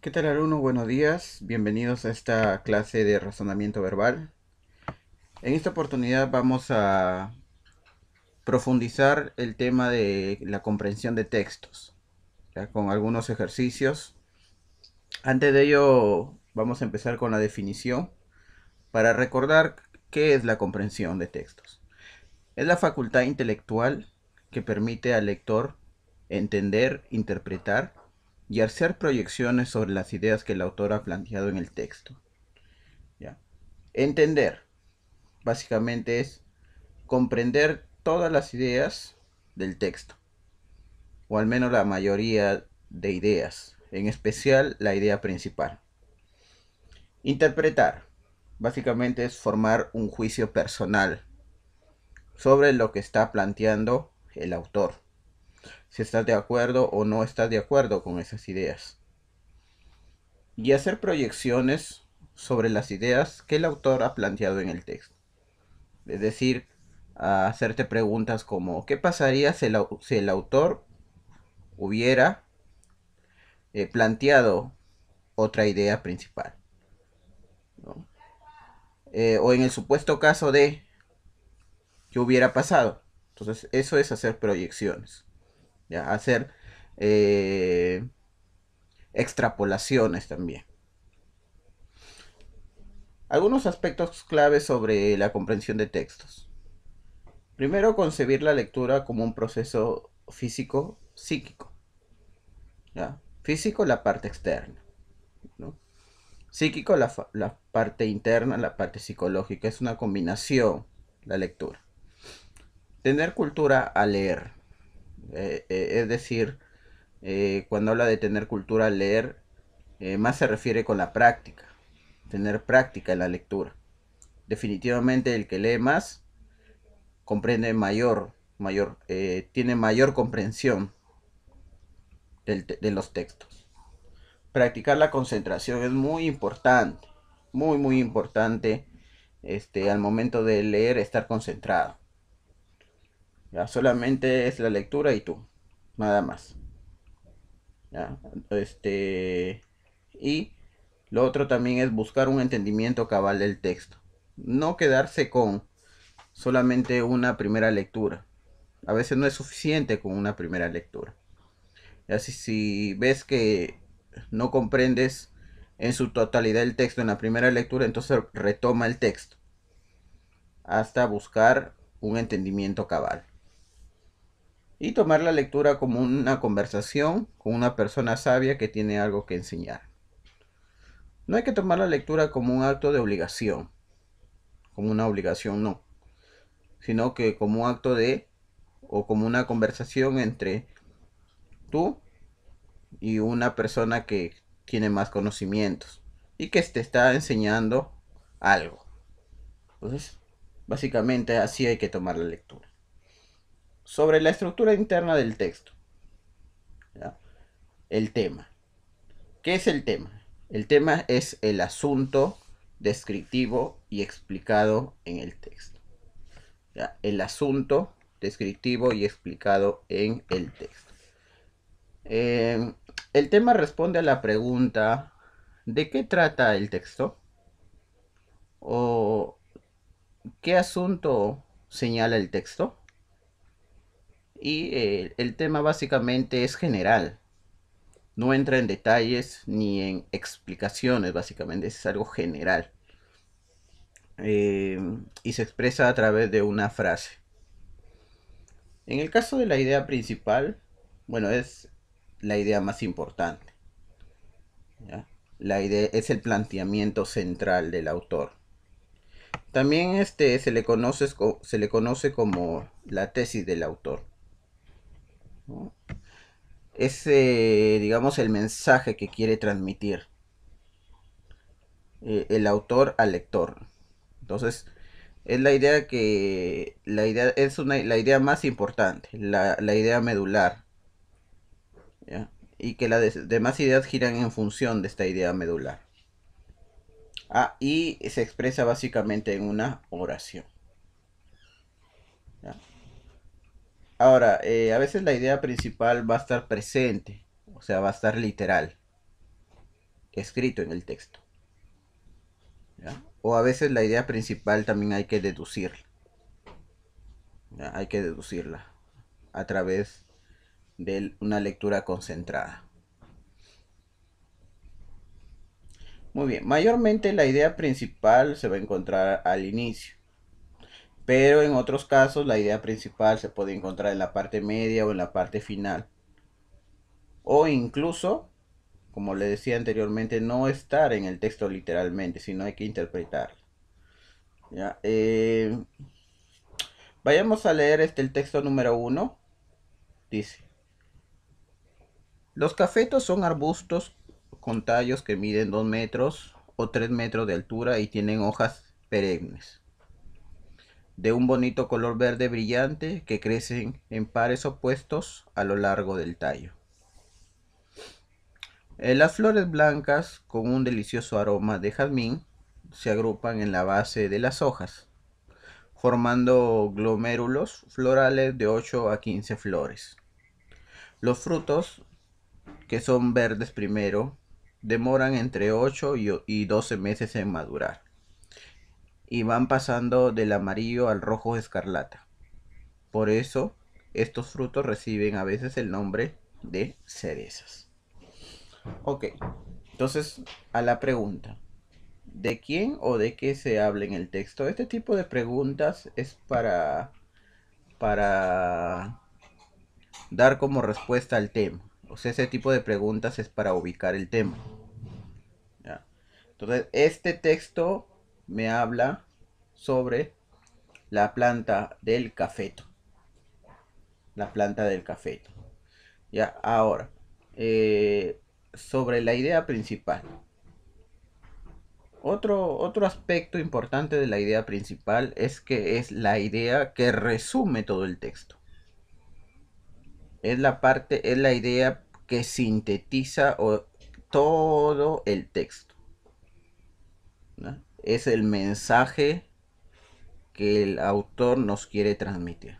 ¿Qué tal uno Buenos días, bienvenidos a esta clase de razonamiento verbal. En esta oportunidad vamos a profundizar el tema de la comprensión de textos con algunos ejercicios. Antes de ello vamos a empezar con la definición para recordar qué es la comprensión de textos. Es la facultad intelectual que permite al lector entender, interpretar y hacer proyecciones sobre las ideas que el autor ha planteado en el texto. Entender, básicamente es comprender todas las ideas del texto, o al menos la mayoría de ideas, en especial la idea principal. Interpretar, básicamente es formar un juicio personal sobre lo que está planteando el autor si estás de acuerdo o no estás de acuerdo con esas ideas. Y hacer proyecciones sobre las ideas que el autor ha planteado en el texto. Es decir, hacerte preguntas como ¿qué pasaría si el, autor hubiera eh, planteado otra idea principal? Eh, o en el supuesto caso de ¿qué hubiera pasado? Entonces eso es hacer proyecciones hacer eh, extrapolaciones también. Algunos aspectos claves sobre la comprensión de textos. Primero, concebir la lectura como un proceso físico-psíquico. Físico, la parte externa. Psíquico, la, la parte interna, la parte psicológica. Es una combinación la lectura. Tener cultura al leer. Eh, eh, es decir, eh, cuando habla de tener cultura al leer, más se refiere con la práctica, tener práctica en la lectura. Definitivamente el que lee más comprende mayor, mayor, tiene mayor comprensión de los textos. Practicar la concentración es muy importante, muy, muy importante este, al momento de leer, estar concentrado solamente es la lectura y tú. Nada más. este. Y lo otro también es buscar un entendimiento cabal del texto. No quedarse con solamente una primera lectura. A veces no es suficiente con una primera lectura. Así si ves que no comprendes en su totalidad el texto en la primera lectura, entonces retoma el texto hasta buscar un entendimiento cabal y tomar la lectura como una conversación con una persona sabia que tiene algo que enseñar. No hay que tomar la lectura como un acto de obligación, como una obligación no, sino que como un acto de o como una conversación entre tú y una persona que tiene más conocimientos y que te está enseñando algo. Entonces, básicamente así hay que tomar la lectura sobre la estructura interna del texto. El tema. ¿Qué es el tema? El tema es el asunto descriptivo y explicado en el texto. El asunto descriptivo y explicado en el texto. Em, el tema responde a la pregunta ¿de qué trata el texto? ¿O qué asunto señala el texto? y eh, el tema básicamente es general. No entra en detalles ni en explicaciones, básicamente es algo general. Eh, y se expresa a través de una frase. En el caso de la idea principal, bueno, es la idea más importante. La idea es el planteamiento central del autor. También este, se, le conoce, se le conoce como la tesis del autor. Es, digamos, el mensaje que quiere transmitir eh, el autor al lector. Entonces, es la idea que la idea es la idea más importante, la, idea medular. Y que las demás ideas giran en función de esta idea medular. Ah, y se expresa básicamente en una oración. ¿ya? Ahora, eh, a veces la idea principal va a estar presente, o sea, va a estar literal, escrito en el texto. O a veces la idea principal también hay que deducirla. Hay que deducirla a través de una lectura concentrada. Muy bien, mayormente la idea principal se va a encontrar al inicio. Pero en otros casos la idea principal se puede encontrar en la parte media o en la parte final. O incluso, como le decía anteriormente, no estar en el texto literalmente, sino hay que interpretarlo. Eh, vayamos a leer este, el texto número uno. Dice, los cafetos son arbustos con tallos que miden 2 metros o 3 metros de altura y tienen hojas perennes de un bonito color verde brillante que crecen en pares opuestos a lo largo del tallo. Eh, las flores blancas con un delicioso aroma de jazmín se agrupan en la base de las hojas, formando glomérulos florales de 8 a 15 flores. Los frutos, que son verdes primero, demoran entre 8 y 12 meses en madurar y van pasando del amarillo al rojo escarlata. Por eso, estos frutos reciben a veces el nombre de cerezas. Ok, entonces a la pregunta. ¿De quién o de qué se habla en el texto? Este tipo de preguntas es para, para dar como respuesta al tema. O sea, ese tipo de preguntas es para ubicar el tema. Entonces, este texto me habla sobre la planta del cafeto. La planta del cafeto. Ya, ahora, eh, sobre la idea principal. Otro, otro aspecto importante de la idea principal es que es la idea que resume todo el texto. Es la parte, es la idea que sintetiza todo el texto. ¿no? es el mensaje que el autor nos quiere transmitir.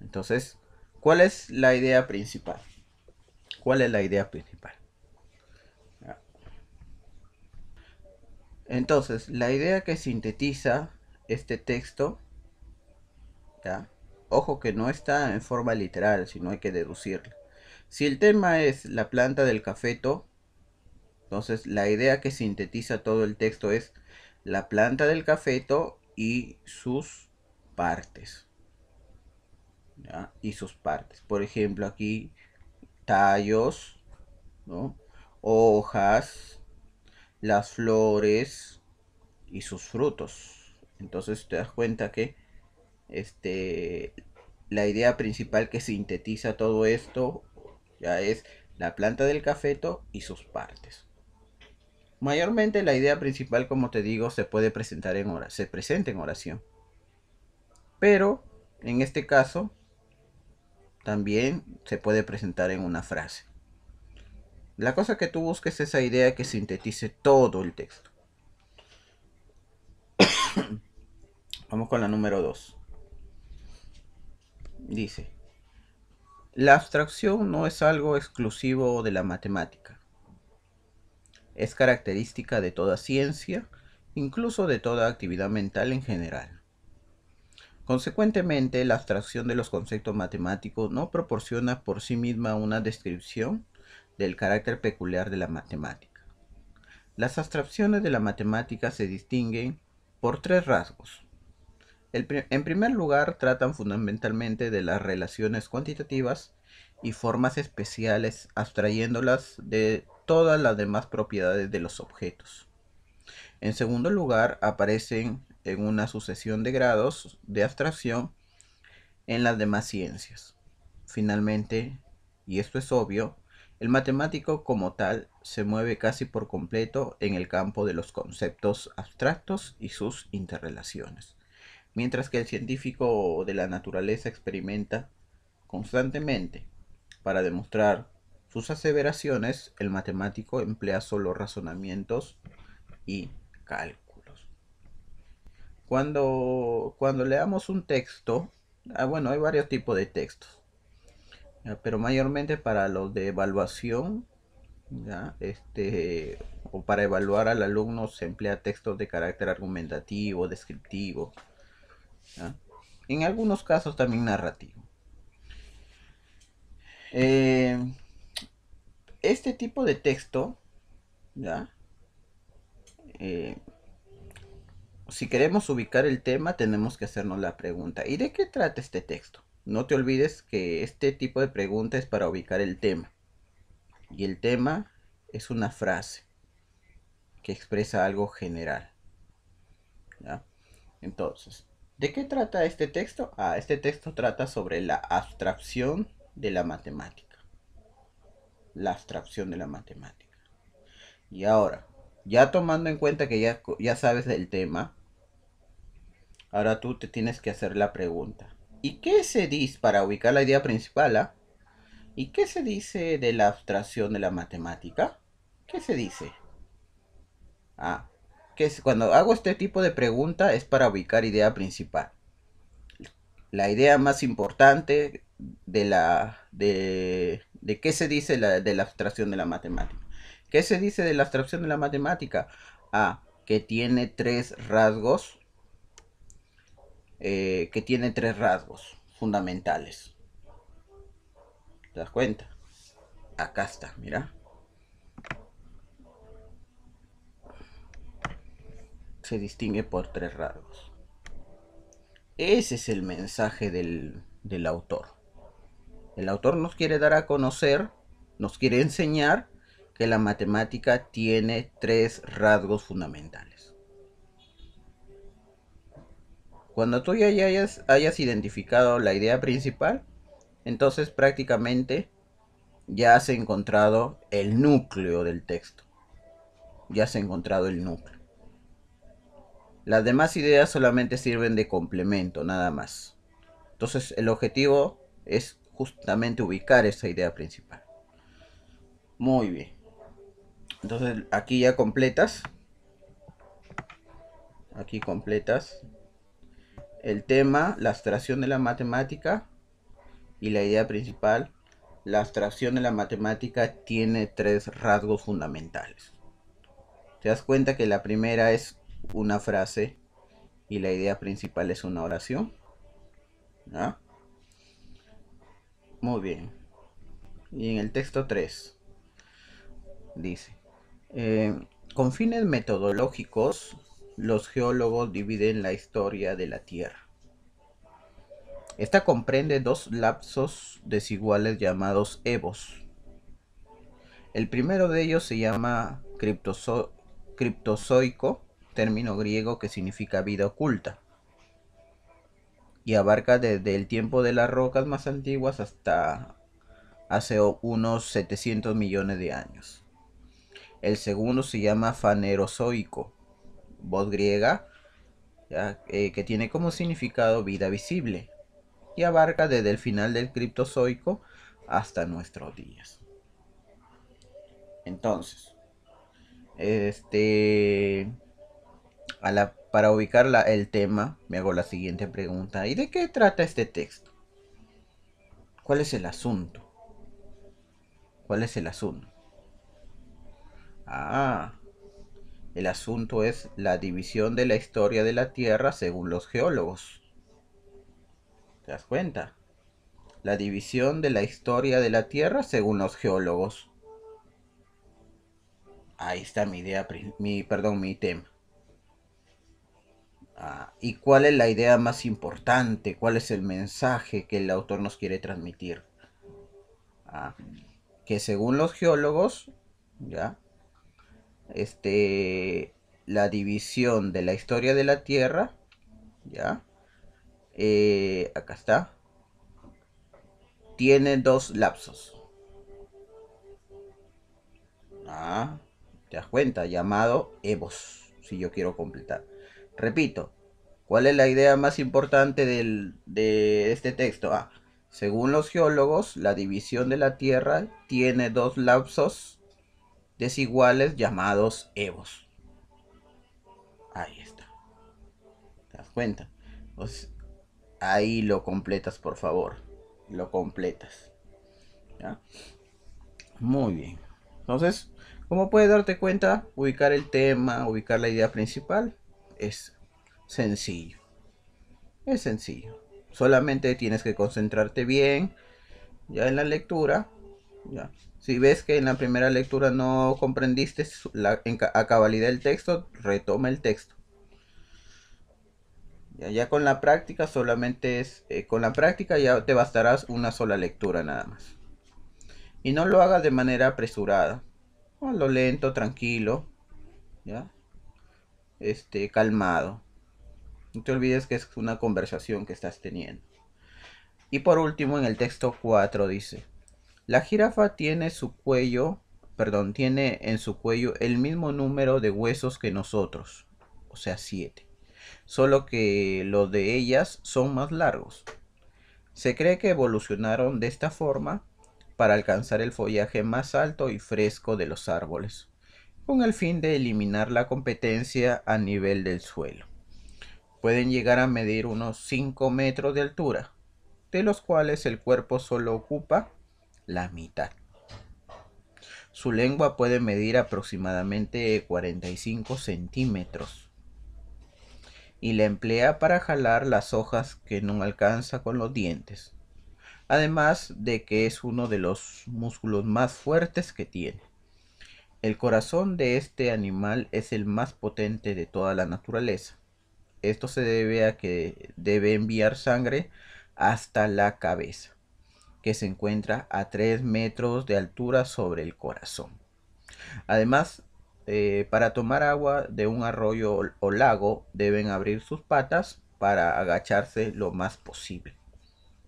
Entonces, ¿cuál es la idea principal? ¿Cuál es la idea principal? Entonces, la idea que sintetiza este texto, ojo que no está en forma literal, sino hay que deducirlo. Si el tema es la planta del cafeto, entonces, la idea que sintetiza todo el texto es la planta del cafeto y sus partes. Y sus partes. Por ejemplo, aquí tallos, hojas, las flores y sus frutos. Entonces te das cuenta que este, la idea principal que sintetiza todo esto ya es la planta del cafeto y sus partes. Mayormente la idea principal, como te digo, se puede presentar en oración, se presenta en oración. Pero en este caso también se puede presentar en una frase. La cosa que tú busques es esa idea que sintetice todo el texto. Vamos con la número 2. Dice, la abstracción no es algo exclusivo de la matemática es característica de toda ciencia, incluso de toda actividad mental en general. Consecuentemente, la abstracción de los conceptos matemáticos no proporciona por sí misma una descripción del carácter peculiar de la matemática. Las abstracciones de la matemática se distinguen por tres rasgos. en primer lugar, tratan fundamentalmente de las relaciones cuantitativas y formas especiales, abstrayéndolas de todas las demás propiedades de los objetos. En segundo lugar, aparecen en una sucesión de grados de abstracción en las demás ciencias. Finalmente, y esto es obvio, el matemático como tal se mueve casi por completo en el campo de los conceptos abstractos y sus interrelaciones, mientras que el científico de la naturaleza experimenta constantemente para demostrar sus aseveraciones, el matemático emplea solo razonamientos y cálculos. Cuando, cuando leamos un texto, ah, bueno, hay varios tipos de textos, pero mayormente para los de evaluación, Este, o para evaluar al alumno se emplea textos de carácter argumentativo, descriptivo, en algunos casos también narrativo. Eh, este tipo de texto, eh, si queremos ubicar el tema, tenemos que hacernos la pregunta, ¿y de qué trata este texto? No te olvides que este tipo de pregunta es para ubicar el tema. Y el tema es una frase que expresa algo general. Entonces, ¿de qué trata este texto? Ah, este texto trata sobre la abstracción de la matemática la abstracción de la matemática. Y ahora, ya tomando en cuenta que ya, ya sabes del tema, ahora tú te tienes que hacer la pregunta. ¿Y qué se dice para ubicar la idea principal? Ah? ¿Y qué se dice de la abstracción de la matemática? ¿Qué se dice? Ah, que cuando hago este tipo de pregunta es para ubicar idea principal. La idea más importante de la de ¿De qué se dice de la abstracción de la matemática? ¿Qué se dice de la abstracción de la matemática? A, que tiene tres rasgos, eh, que tiene tres rasgos fundamentales. ¿Te das cuenta? Acá está, mira. Se distingue por tres rasgos. Ese es el mensaje del autor. El autor nos quiere dar a conocer, nos quiere enseñar que la matemática tiene tres rasgos fundamentales. Cuando tú ya hayas, identificado la idea principal, entonces prácticamente ya has encontrado el núcleo del texto. Ya has encontrado el núcleo. Las demás ideas solamente sirven de complemento, nada más. Entonces el objetivo es justamente ubicar esa idea principal. Muy bien. Entonces aquí ya completas. Aquí completas el tema, la abstracción de la matemática y la idea principal. La abstracción de la matemática tiene tres rasgos fundamentales. Te das cuenta que la primera es una frase y la idea principal es una oración. Muy bien. Y en el texto 3 dice, eh, con fines metodológicos, los geólogos dividen la historia de la Tierra. Esta comprende dos lapsos desiguales llamados evos. El primero de ellos se llama criptozoico, término griego que significa vida oculta y abarca desde el tiempo de las rocas más antiguas hasta hace unos 700 millones de años. El segundo se llama Fanerozoico, voz griega, eh, que tiene como significado vida visible y abarca desde el final del Criptozoico hasta nuestros días. Entonces, este, a la para ubicar el tema, me hago la siguiente pregunta. ¿Y de qué trata este texto? ¿Cuál es el asunto? ¿Cuál es el asunto? Ah, el asunto es la división de la historia de la Tierra según los geólogos. ¿Te das cuenta? La división de la historia de la Tierra según los geólogos. Ahí está mi idea, mi, perdón, mi tema. Ah, ¿Y cuál es la idea más importante? ¿Cuál es el mensaje que el autor nos quiere transmitir? Ah, que según los geólogos, ya, este, la división de la historia de la Tierra, ya, eh, acá está, tiene dos lapsos. Ah, te das cuenta, llamado Evos, si yo quiero completar Repito, ¿cuál es la idea más importante de este texto? Ah, según los geólogos, la división de la Tierra tiene dos lapsos desiguales llamados evos. Ahí está. ¿Te das cuenta? Pues, ahí lo completas, por favor. Lo completas. Muy bien. Entonces, ¿cómo puedes darte cuenta, ubicar el tema, ubicar la idea principal es sencillo. Es sencillo. Solamente tienes que concentrarte bien ya en la lectura. Ya. Si ves que en la primera lectura no comprendiste la, a cabalidad el texto, retoma el texto. Ya, ya con la práctica solamente es, eh, con la práctica ya te bastarás una sola lectura nada más. Y no lo hagas de manera apresurada. Lo lento, tranquilo. ¿ya? este, calmado. No te olvides que es una conversación que estás teniendo. Y por último, en el texto 4 dice, la jirafa tiene su cuello, perdón, tiene en su cuello el mismo número de huesos que nosotros, o sea, 7. Solo que los de ellas son más largos. Se cree que evolucionaron de esta forma para alcanzar el follaje más alto y fresco de los árboles con el fin de eliminar la competencia a nivel del suelo. Pueden llegar a medir unos 5 metros de altura, de los cuales el cuerpo solo ocupa la mitad. Su lengua puede medir aproximadamente 45 centímetros y la emplea para jalar las hojas que no alcanza con los dientes, además de que es uno de los músculos más fuertes que tiene. El corazón de este animal es el más potente de toda la naturaleza. Esto se debe a que debe enviar sangre hasta la cabeza, que se encuentra a 3 metros de altura sobre el corazón. Además, eh, para tomar agua de un arroyo o lago deben abrir sus patas para agacharse lo más posible.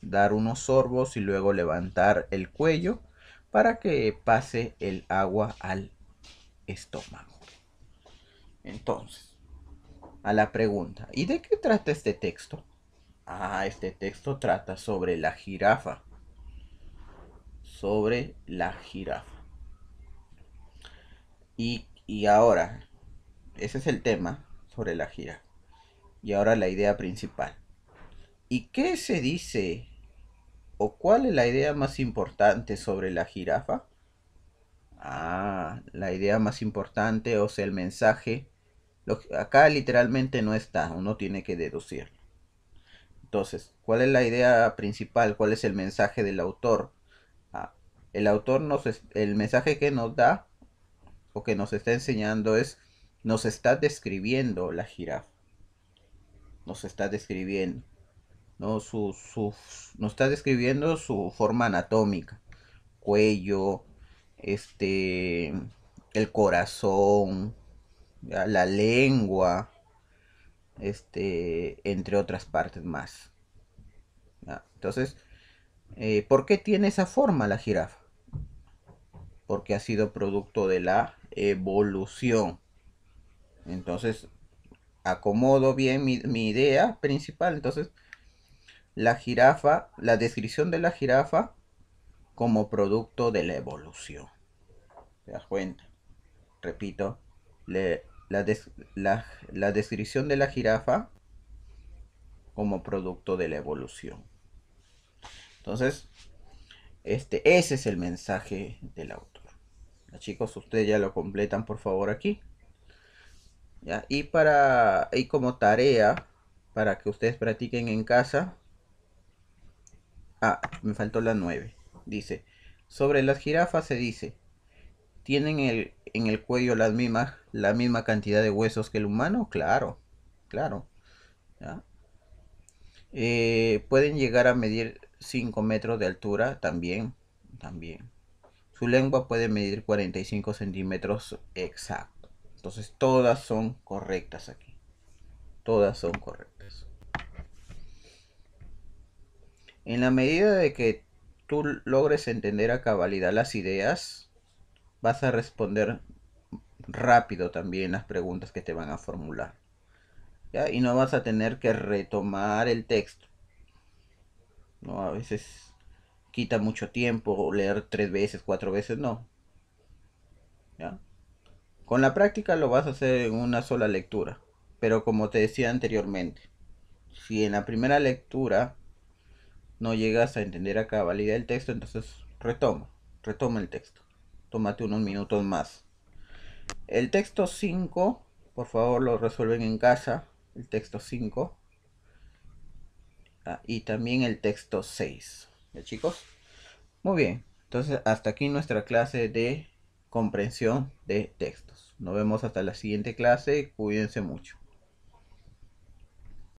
Dar unos sorbos y luego levantar el cuello para que pase el agua al estómago. Entonces, a la pregunta, ¿y de qué trata este texto? Ah, este texto trata sobre la jirafa. Sobre la jirafa. Y, y ahora, ese es el tema sobre la jirafa. Y ahora la idea principal. ¿Y qué se dice o cuál es la idea más importante sobre la jirafa? Ah, la idea más importante, o sea, el mensaje. Lo, acá literalmente no está, uno tiene que deducirlo. Entonces, ¿cuál es la idea principal? ¿Cuál es el mensaje del autor? Ah, el autor nos el mensaje que nos da o que nos está enseñando es nos está describiendo la jirafa. Nos está describiendo. ¿no? Su, su, nos está describiendo su forma anatómica. Cuello, este, el corazón, la lengua, este, entre otras partes más. Ah, entonces, eh, ¿por qué tiene esa forma la jirafa? Porque ha sido producto de la evolución. Entonces, acomodo bien mi, mi idea principal. Entonces, la jirafa, la descripción de la jirafa como producto de la evolución. ¿Te das cuenta? Repito, la, descripción de la jirafa como producto de la evolución. Entonces, este, ese es el mensaje del autor. Chicos, ustedes ya lo completan por favor aquí. ¿Ya? Y, para, y como tarea, para que ustedes practiquen en casa. Ah, me faltó la 9 dice, sobre las jirafas se dice, ¿tienen en el cuello las mismas, la misma cantidad de huesos que el humano? Claro, claro. Eh, pueden llegar a medir 5 metros de altura también, también. Su lengua puede medir 45 centímetros exacto. Entonces todas son correctas aquí. Todas son correctas. En la medida de que tú logres entender a cabalidad las ideas, vas a responder rápido también las preguntas que te van a formular. Y no vas a tener que retomar el texto. ¿no? A veces quita mucho tiempo leer tres veces, cuatro veces, no. Con la práctica lo vas a hacer en una sola lectura. Pero como te decía anteriormente, si en la primera lectura no llegas a entender a cabalidad el texto, entonces retoma, retoma el texto. Tómate unos minutos más. El texto 5, por favor, lo resuelven en casa. El texto 5. Ah, y también el texto 6. ¿Ya chicos? Muy bien. Entonces, hasta aquí nuestra clase de comprensión de textos. Nos vemos hasta la siguiente clase. Cuídense mucho.